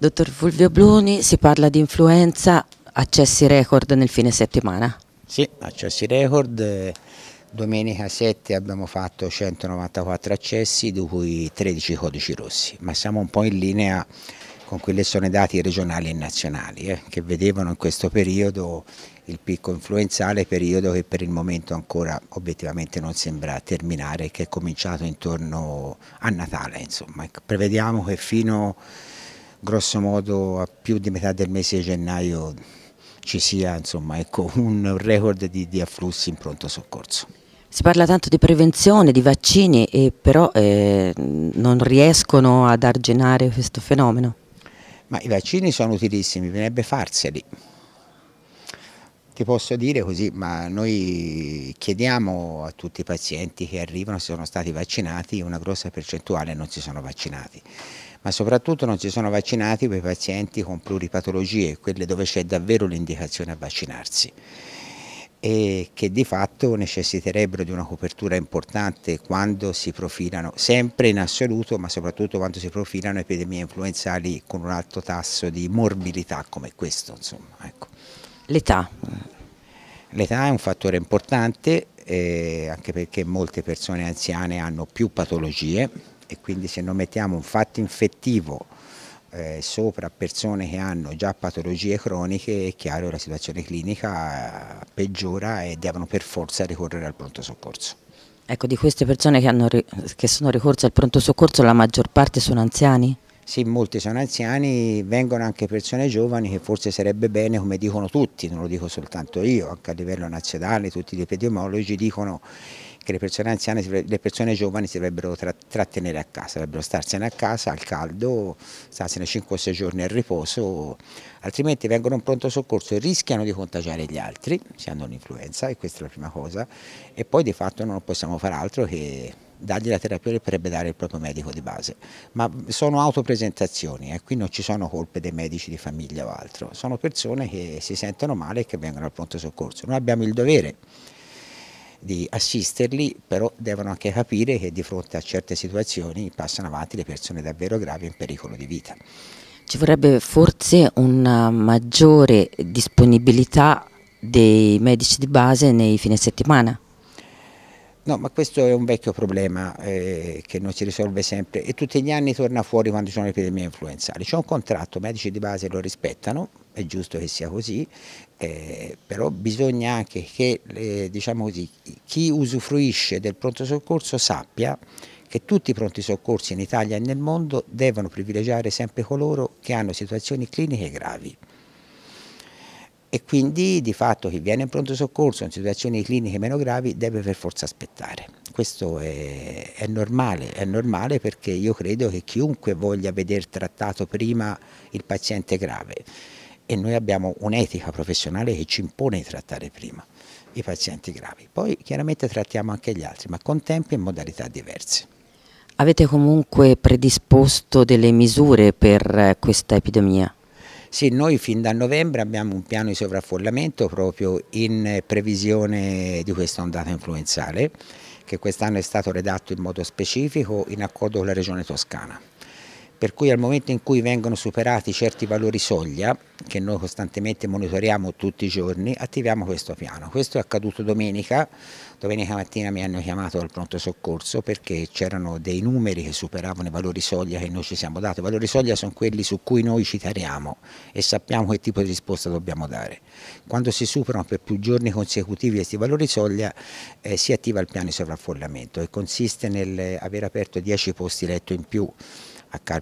Dottor Fulvio Bluni, si parla di influenza, accessi record nel fine settimana. Sì, accessi record. Eh, domenica 7 abbiamo fatto 194 accessi, di cui 13 codici rossi, ma siamo un po' in linea con quelli che sono i dati regionali e nazionali, eh, che vedevano in questo periodo il picco influenzale, periodo che per il momento ancora obiettivamente non sembra terminare, che è cominciato intorno a Natale. Insomma. Ecco, prevediamo che fino grosso modo a più di metà del mese di gennaio ci sia insomma, ecco, un record di, di afflussi in pronto soccorso. Si parla tanto di prevenzione, di vaccini, e però eh, non riescono ad arginare questo fenomeno? Ma i vaccini sono utilissimi, bisognerebbe farseli. Ti posso dire così, ma noi chiediamo a tutti i pazienti che arrivano se sono stati vaccinati, una grossa percentuale non si sono vaccinati ma soprattutto non si sono vaccinati quei pazienti con pluripatologie, quelle dove c'è davvero l'indicazione a vaccinarsi e che di fatto necessiterebbero di una copertura importante quando si profilano, sempre in assoluto, ma soprattutto quando si profilano epidemie influenzali con un alto tasso di morbilità come questo. Ecco. L'età? L'età è un fattore importante, eh, anche perché molte persone anziane hanno più patologie, e quindi se non mettiamo un fatto infettivo eh, sopra persone che hanno già patologie croniche è chiaro che la situazione clinica eh, peggiora e devono per forza ricorrere al pronto soccorso. Ecco, di queste persone che, hanno, che sono ricorse al pronto soccorso la maggior parte sono anziani? Sì, molti sono anziani, vengono anche persone giovani che forse sarebbe bene, come dicono tutti, non lo dico soltanto io, anche a livello nazionale, tutti gli epidemiologi dicono che le persone anziane, le persone giovani si dovrebbero tra, trattenere a casa, dovrebbero starsene a casa al caldo, starsene 5 6 giorni al riposo, altrimenti vengono in pronto soccorso e rischiano di contagiare gli altri se hanno un'influenza e questa è la prima cosa e poi di fatto non possiamo fare altro che dargli la terapia che potrebbe dare il proprio medico di base, ma sono autopresentazioni eh, qui non ci sono colpe dei medici di famiglia o altro, sono persone che si sentono male e che vengono al pronto soccorso, noi abbiamo il dovere di assisterli, però devono anche capire che di fronte a certe situazioni passano avanti le persone davvero gravi in pericolo di vita. Ci vorrebbe forse una eh, maggiore disponibilità dei medici di base nei fine settimana? No, ma questo è un vecchio problema eh, che non si risolve sempre e tutti gli anni torna fuori quando ci sono le epidemie influenzali. C'è un contratto, i medici di base lo rispettano, è giusto che sia così, eh, però bisogna anche che eh, diciamo così, chi usufruisce del pronto soccorso sappia che tutti i pronti soccorsi in Italia e nel mondo devono privilegiare sempre coloro che hanno situazioni cliniche gravi e quindi di fatto chi viene in pronto soccorso in situazioni cliniche meno gravi deve per forza aspettare. Questo è, è, normale, è normale perché io credo che chiunque voglia vedere trattato prima il paziente grave e noi abbiamo un'etica professionale che ci impone di trattare prima i pazienti gravi. Poi chiaramente trattiamo anche gli altri, ma con tempi e modalità diverse. Avete comunque predisposto delle misure per eh, questa epidemia? Sì, noi fin da novembre abbiamo un piano di sovraffollamento proprio in previsione di questa ondata influenzale che quest'anno è stato redatto in modo specifico in accordo con la Regione Toscana per cui al momento in cui vengono superati certi valori soglia, che noi costantemente monitoriamo tutti i giorni, attiviamo questo piano. Questo è accaduto domenica, domenica mattina mi hanno chiamato al pronto soccorso perché c'erano dei numeri che superavano i valori soglia che noi ci siamo dati. I valori soglia sono quelli su cui noi ci tariamo e sappiamo che tipo di risposta dobbiamo dare. Quando si superano per più giorni consecutivi questi valori soglia eh, si attiva il piano di sovraffollamento e consiste nell'aver eh, aperto 10 posti letto in più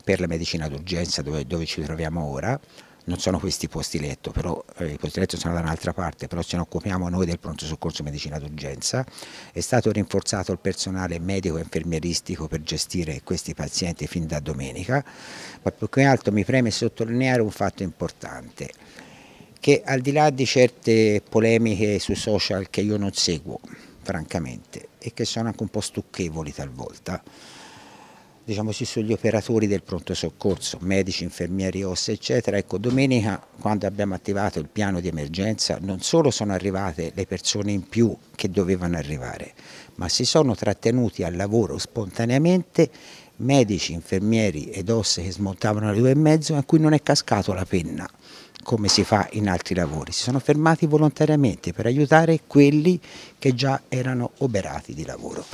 per la medicina d'urgenza dove, dove, ci troviamo ora, non sono questi i posti letto, però eh, i posti letto sono da un'altra parte, però ce ne occupiamo noi del pronto soccorso medicina d'urgenza, è stato rinforzato il personale medico e infermieristico per gestire questi pazienti fin da domenica, ma più che altro mi preme sottolineare un fatto importante, che al di là di certe polemiche su social che io non seguo, francamente, e che sono anche un po' stucchevoli talvolta, diciamo ci sono gli operatori del pronto soccorso, medici, infermieri, osse, eccetera. Ecco, domenica quando abbiamo attivato il piano di emergenza non solo sono arrivate le persone in più che dovevano arrivare, ma si sono trattenuti al lavoro spontaneamente medici, infermieri ed osse che smontavano alle due e mezzo a cui non è cascato la penna come si fa in altri lavori, si sono fermati volontariamente per aiutare quelli che già erano oberati di lavoro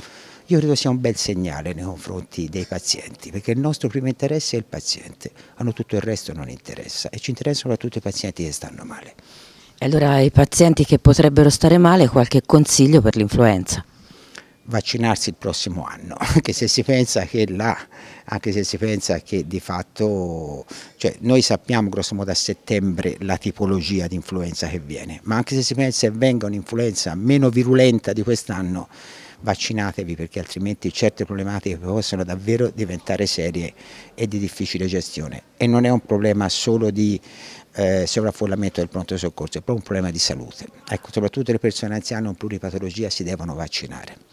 io credo sia un bel segnale nei confronti dei pazienti, perché il nostro primo interesse è il paziente, a noi tutto il resto non interessa e ci interessano soprattutto i pazienti che stanno male. E allora ai pazienti che potrebbero stare male qualche consiglio per l'influenza? vaccinarsi il prossimo anno, anche se si pensa che là, anche se si pensa che di fatto, cioè noi sappiamo grosso modo a settembre la tipologia di influenza che viene, ma anche se si pensa che venga un'influenza meno virulenta di quest'anno, vaccinatevi perché altrimenti certe problematiche possono davvero diventare serie e di difficile gestione e non è un problema solo di eh, sovraffollamento del pronto soccorso, è proprio un problema di salute. Ecco, soprattutto le persone anziane con pluripatologia si devono vaccinare.